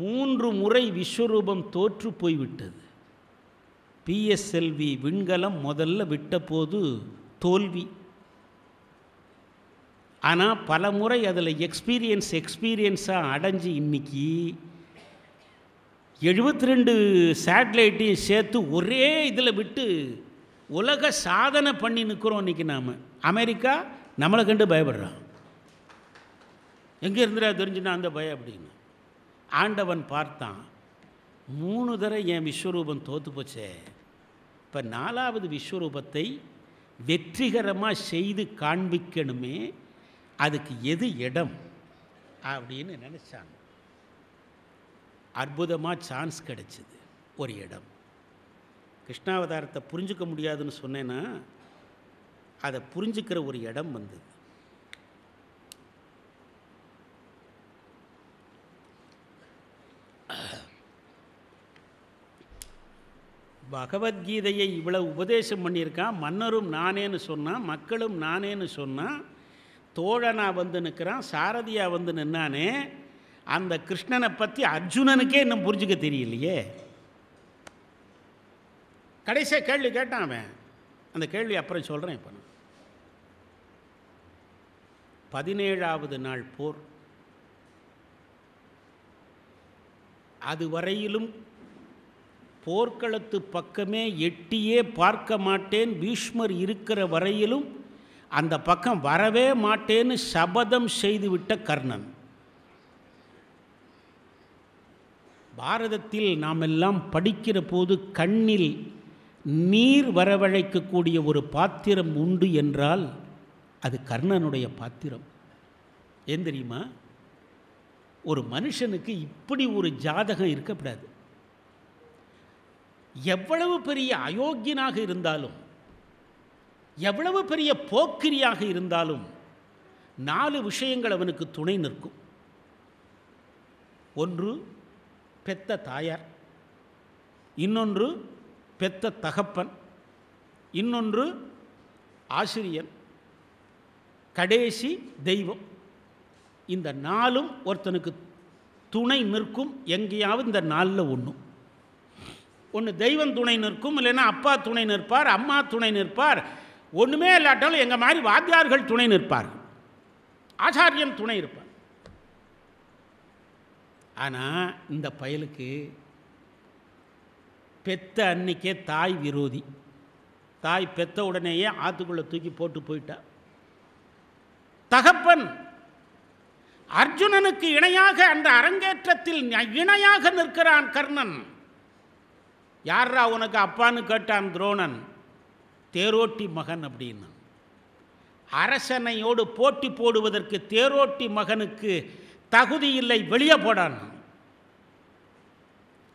மூன்று முறை விஸ்வரூபம் தோற்று போய்விட்டது பிஎஸ்எல்வி விண்கலம் முதல்ல விட்டபோது தோல்வி ஆனால் பல முறை அதில் எக்ஸ்பீரியன்ஸ் எக்ஸ்பீரியன்ஸாக அடைஞ்சு இன்றைக்கி எழுபத்தி ரெண்டு சேட்டலைட்டையும் சேர்த்து ஒரே இதில் விட்டு உலக சாதனை பண்ணி நிற்கிறோம் இன்றைக்கி நாம் அமெரிக்கா நம்மளை கண்டு பயப்படுறோம் எங்கே இருந்துடா தெரிஞ்சுன்னா அந்த பயம் அப்படின்னு ஆண்டவன் பார்த்தான் மூணு தடவை என் விஸ்வரூபம் தோத்து போச்சே இப்போ நாலாவது விஸ்வரூபத்தை வெற்றிகரமாக செய்து காண்பிக்கணுமே அதுக்கு எது இடம் அப்படின்னு நினச்சாங்க அற்புதமாக சான்ஸ் கிடைச்சிது ஒரு இடம் கிருஷ்ணாவதாரத்தை புரிஞ்சிக்க முடியாதுன்னு சொன்னேன்னா அதை புரிஞ்சுக்கிற ஒரு இடம் வந்தது பகவத்கீதையை இவ்வளவு உபதேசம் பண்ணியிருக்கான் மன்னரும் நானேன்னு சொன்னான் மக்களும் நானேன்னு சொன்னான் தோழனாக வந்து நிற்கிறான் சாரதியாக வந்து நின்னானே அந்த கிருஷ்ணனை பற்றி அர்ஜுனனுக்கே இன்னும் புரிஞ்சுக்க தெரியலையே கடைசியாக கேள்வி கேட்டான் அவன் அந்த கேள்வி அப்புறம் சொல்கிறேன் இப்போ நான் பதினேழாவது நாள் போர் அதுவரையிலும் போர்க்களத்து பக்கமே எட்டியே பார்க்க மாட்டேன் பீஷ்மர் இருக்கிற வரையிலும் அந்த பக்கம் வரவே மாட்டேன்னு சபதம் செய்துவிட்ட கர்ணன் பாரதத்தில் நாம் எல்லாம் படிக்கிற போது கண்ணில் நீர் வரவழைக்கக்கூடிய ஒரு பாத்திரம் உண்டு என்றால் அது கர்ணனுடைய பாத்திரம் ஏன் தெரியுமா ஒரு மனுஷனுக்கு இப்படி ஒரு ஜாதகம் இருக்கக்கூடாது எவ்வளவு பெரிய அயோக்கியனாக இருந்தாலும் எவ்வளவு பெரிய போக்கிரியாக இருந்தாலும் நாலு விஷயங்கள் அவனுக்கு துணை நிற்கும் ஒன்று பெத்த தாயார் இன்னொன்று பெத்த தகப்பன் இன்னொன்று ஆசிரியன் கடைசி தெய்வம் இந்த நாளும் ஒருத்தனுக்கு துணை நிற்கும் எங்கேயாவது இந்த நாளில் ஒன்றும் ஒன்று தெய்வம் துணை நிற்கும் இல்லைன்னா அப்பா துணை நிற்பார் அம்மா துணை நிற்பார் ஒன்றுமே இல்லாட்டாலும் எங்கள் மாதிரி வாத்தியார்கள் துணை நிற்பார் ஆச்சாரியம் துணை இருப்பார் ஆனால் இந்த பயலுக்கு பெத்த அன்னைக்கே தாய் விரோதி தாய் பெத்த உடனேயே ஆற்றுக்குள்ளே தூக்கி போட்டு போயிட்டா தகப்பன் அர்ஜுனனுக்கு இணையாக அந்த அரங்கேற்றத்தில் இணையாக நிற்கிறான் கர்ணன் யாரா உனக்கு அப்பான்னு கேட்டான் துரோணன் தேரோட்டி மகன் அப்படின்னு அரசனையோடு போட்டி போடுவதற்கு தேரோட்டி மகனுக்கு தகுதி இல்லை வெளியே போடான்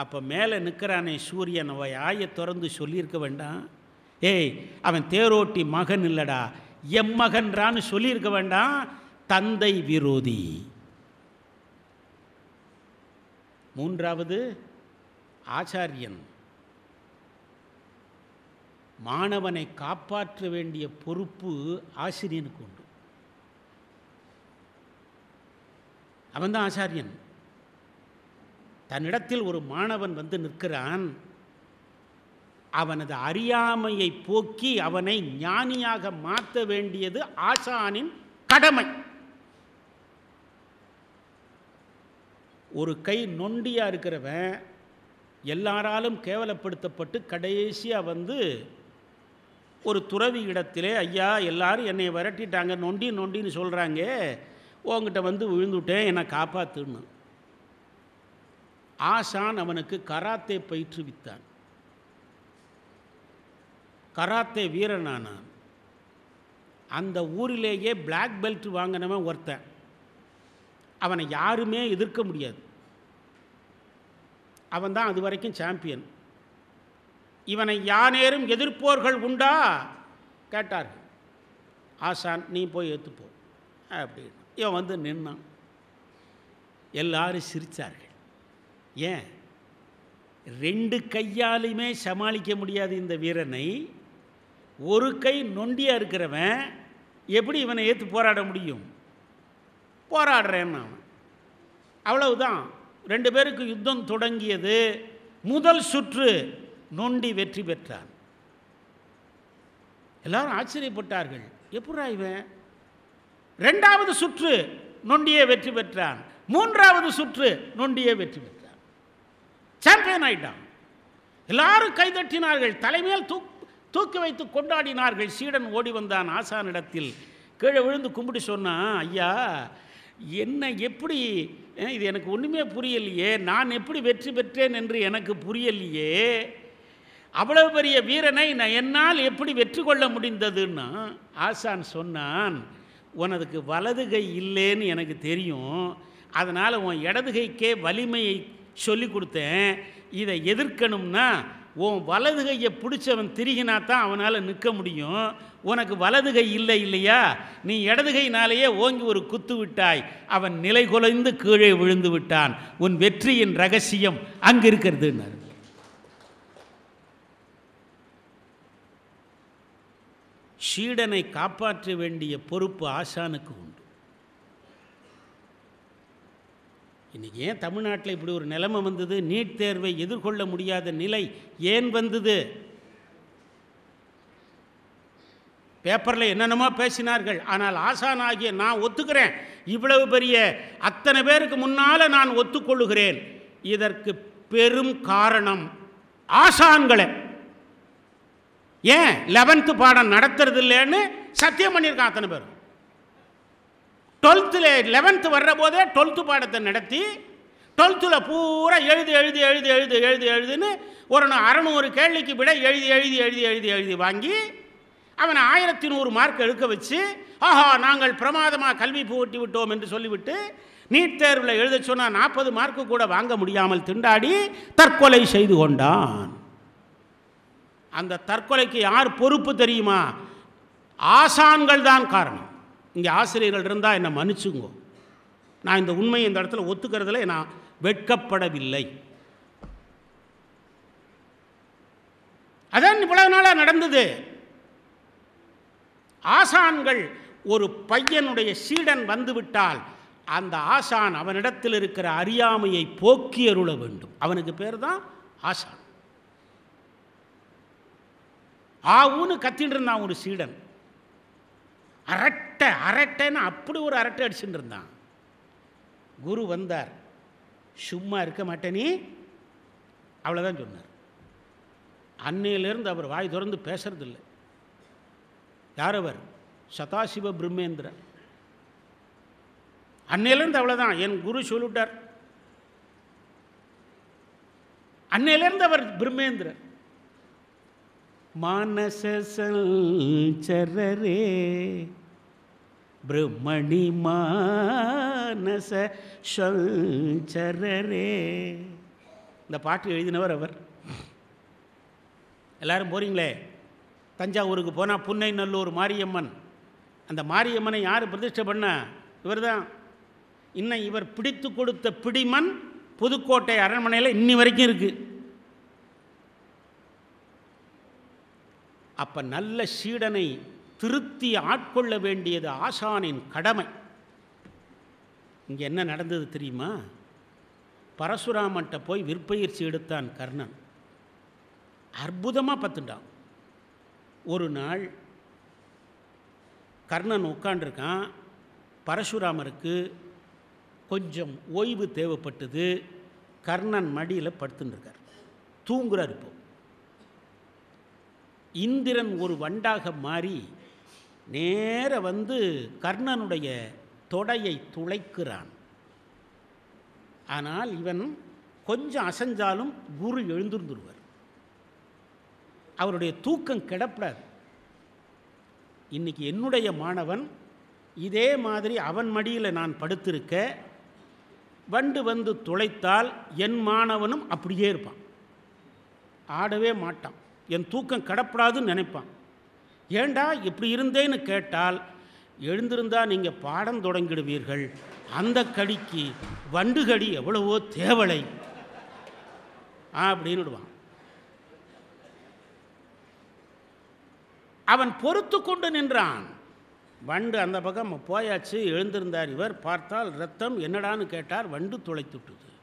அப்போ மேலே நிற்கிறானே சூரியன் அவ ஆயை திறந்து சொல்லியிருக்க வேண்டாம் ஏய் அவன் தேரோட்டி மகன் இல்லடா எம்மகன்றான்னு சொல்லியிருக்க வேண்டாம் தந்தை விரோதி மூன்றாவது ஆச்சாரியன் மாணவனை காப்பாற்ற வேண்டிய பொறுப்பு ஆசிரியனுக்கு உண்டு அவன்தான் ஆசாரியன் தன்னிடத்தில் ஒரு மாணவன் வந்து நிற்கிறான் அவனது அறியாமையை போக்கி அவனை ஞானியாக மாற்ற வேண்டியது ஆசானின் கடமை ஒரு கை நொண்டியாக இருக்கிறவன் எல்லாராலும் கேவலப்படுத்தப்பட்டு கடைசியாக வந்து ஒரு துறவி இடத்திலே ஐயா எல்லாரும் என்னை விரட்டிட்டாங்க நொண்டி நொண்டின்னு சொல்கிறாங்க உங்ககிட்ட வந்து விழுந்துட்டேன் என்னை காப்பாத்துன்னு ஆசான் அவனுக்கு கராத்தே பயிற்றுவித்தான் கராத்தே வீரனானான் அந்த ஊரிலேயே பிளாக் பெல்ட் வாங்கினவன் ஒருத்தன் அவனை யாருமே எதிர்க்க முடியாது அவன் தான் அது வரைக்கும் சாம்பியன் இவனை யானேரும் எதிர்ப்போர்கள் உண்டா கேட்டார்கள் ஆசான் நீ போய் ஏற்றுப்போ அப்படின்னு இவன் வந்து நின்னான் எல்லாரும் சிரித்தார்கள் ஏன் ரெண்டு கையாலையுமே சமாளிக்க முடியாது இந்த வீரனை ஒரு கை நொண்டியாக இருக்கிறவன் எப்படி இவனை ஏற்று போராட முடியும் போராடுறேன்னு அவன் அவ்வளவுதான் ரெண்டு பேருக்கு யுத்தம் தொடங்கியது முதல் சுற்று நோண்டி வெற்றி பெற்றான் எல்லாரும் ஆச்சரியப்பட்டார்கள் எப்படா இவன் ரெண்டாவது சுற்று நொண்டியே வெற்றி பெற்றான் மூன்றாவது சுற்று நொண்டியே வெற்றி பெற்றான் சாம்பியன் ஆயிட்டான் எல்லாரும் கைதட்டினார்கள் தலைமையில் தூக் தூக்கி வைத்து கொண்டாடினார்கள் சீடன் ஓடி வந்தான் ஆசானிடத்தில் கீழே விழுந்து கும்பிட்டு சொன்னான் ஐயா என்ன எப்படி இது எனக்கு ஒன்றுமே புரியலையே நான் எப்படி வெற்றி பெற்றேன் என்று எனக்கு புரியலையே அவ்வளவு பெரிய வீரனை நான் என்னால் எப்படி வெற்றி கொள்ள முடிந்ததுன்னா ஆசான் சொன்னான் உனதுக்கு வலது கை இல்லைன்னு எனக்கு தெரியும் அதனால் உன் இடது கைக்கே வலிமையை சொல்லி கொடுத்தேன் இதை எதிர்க்கணும்னா உன் வலது கையை பிடிச்சவன் திரிகினா தான் அவனால் நிற்க முடியும் உனக்கு வலது கை இல்லை இல்லையா நீ இடது கைனாலேயே ஓங்கி ஒரு குத்து விட்டாய் அவன் நிலை குலைந்து கீழே விழுந்து விட்டான் உன் வெற்றியின் ரகசியம் அங்கிருக்கிறதுன்னு சீடனை காப்பாற்ற வேண்டிய பொறுப்பு ஆசானுக்கு உண்டு இன்றைக்கி ஏன் தமிழ்நாட்டில் இப்படி ஒரு நிலைமை வந்தது நீட் தேர்வை எதிர்கொள்ள முடியாத நிலை ஏன் வந்தது பேப்பரில் என்னென்னமோ பேசினார்கள் ஆனால் ஆசான் ஆகிய நான் ஒத்துக்கிறேன் இவ்வளவு பெரிய அத்தனை பேருக்கு முன்னால் நான் ஒத்துக்கொள்ளுகிறேன் இதற்கு பெரும் காரணம் ஆசான்களை ஏன் லெவன்த்து பாடம் நடத்துறது இல்லைன்னு சத்தியம் பண்ணியிருக்கான் அத்தனை பேர் டுவெல்த்தில் லெவன்த்து வர்ற போதே டுவெல்த்து பாடத்தை நடத்தி டுவெல்த்தில் பூரா எழுதி எழுதி எழுதி எழுதி எழுதி எழுதுன்னு ஒரு அறநூறு கேள்விக்கு விட எழுதி எழுதி எழுதி எழுதி எழுதி வாங்கி அவனை ஆயிரத்தி நூறு மார்க் எடுக்க வச்சு ஆஹா நாங்கள் பிரமாதமாக கல்வி புகட்டி விட்டோம் என்று சொல்லிவிட்டு நீட் தேர்வில் எழுத சொன்னால் நாற்பது மார்க்கு கூட வாங்க முடியாமல் திண்டாடி தற்கொலை செய்து கொண்டான் அந்த தற்கொலைக்கு யார் பொறுப்பு தெரியுமா ஆசான்கள் தான் காரணம் இங்கே ஆசிரியர்கள் இருந்தால் என்னை மன்னிச்சுங்கோ நான் இந்த உண்மையை இந்த இடத்துல ஒத்துக்கிறதுல நான் வெட்கப்படவில்லை அதான் இவ்வளவு நாளாக நடந்தது ஆசான்கள் ஒரு பையனுடைய சீடன் வந்துவிட்டால் அந்த ஆசான் அவனிடத்தில் இருக்கிற அறியாமையை போக்கி அருள வேண்டும் அவனுக்கு பேர் தான் ஆசான் ஆவுன்னு கத்தின்னு இருந்தான் ஒரு சீடன் அரட்டை அரட்டைன்னு அப்படி ஒரு அரட்டை அடிச்சுட்டு இருந்தான் குரு வந்தார் சும்மா இருக்க மாட்டேனே அவ்வளோதான் சொன்னார் அன்னையிலேருந்து அவர் வாய் திறந்து பேசுறதில்ல யார் அவர் சதாசிவ பிரம்மேந்திர அன்னையிலேருந்து அவ்வளோதான் என் குரு சொல்லிவிட்டார் அன்னையிலேருந்து அவர் பிரம்மேந்திரன் மானசரே பிரம்மணி மானசரே இந்த பாட்டு எழுதினவர் அவர் எல்லோரும் போகிறீங்களே தஞ்சாவூருக்கு போனால் புன்னை நல்லூர் மாரியம்மன் அந்த மாரியம்மனை யார் பிரதிஷ்டை பண்ண இவர் தான் இன்னும் இவர் பிடித்து கொடுத்த பிடிமன் புதுக்கோட்டை அரண்மனையில் இன்னி வரைக்கும் இருக்குது அப்போ நல்ல சீடனை திருத்தி ஆட்கொள்ள வேண்டியது ஆசானின் கடமை இங்கே என்ன நடந்தது தெரியுமா பரசுராமன்ட்ட போய் விற்பயிற்சி எடுத்தான் கர்ணன் அற்புதமாக பத்துட்டான் ஒரு நாள் கர்ணன் உட்காண்டிருக்கான் பரசுராமருக்கு கொஞ்சம் ஓய்வு தேவைப்பட்டது கர்ணன் மடியில் படுத்துட்டுருக்கார் தூங்குறார் இப்போ இந்திரன் ஒரு வண்டாக மாறி நேர வந்து கர்ணனுடைய தொடையை துளைக்கிறான் ஆனால் இவன் கொஞ்சம் அசைஞ்சாலும் குரு எழுந்திருந்துருவர் அவருடைய தூக்கம் கிடப்படாது இன்றைக்கி என்னுடைய மாணவன் இதே மாதிரி அவன் மடியில் நான் படுத்திருக்க வண்டு வந்து துளைத்தால் என் மாணவனும் அப்படியே இருப்பான் ஆடவே மாட்டான் என் தூக்கம் கடப்படாதுன்னு நினைப்பான் ஏண்டா இப்படி இருந்தேன்னு கேட்டால் எழுந்திருந்தால் நீங்கள் பாடம் தொடங்கிடுவீர்கள் அந்த கடிக்கு வண்டு கடி எவ்வளவோ தேவலை விடுவான் அவன் பொறுத்து கொண்டு நின்றான் வண்டு அந்த பக்கம் போயாச்சு எழுந்திருந்தார் இவர் பார்த்தால் ரத்தம் என்னடான்னு கேட்டார் வண்டு துளைத்துட்டுது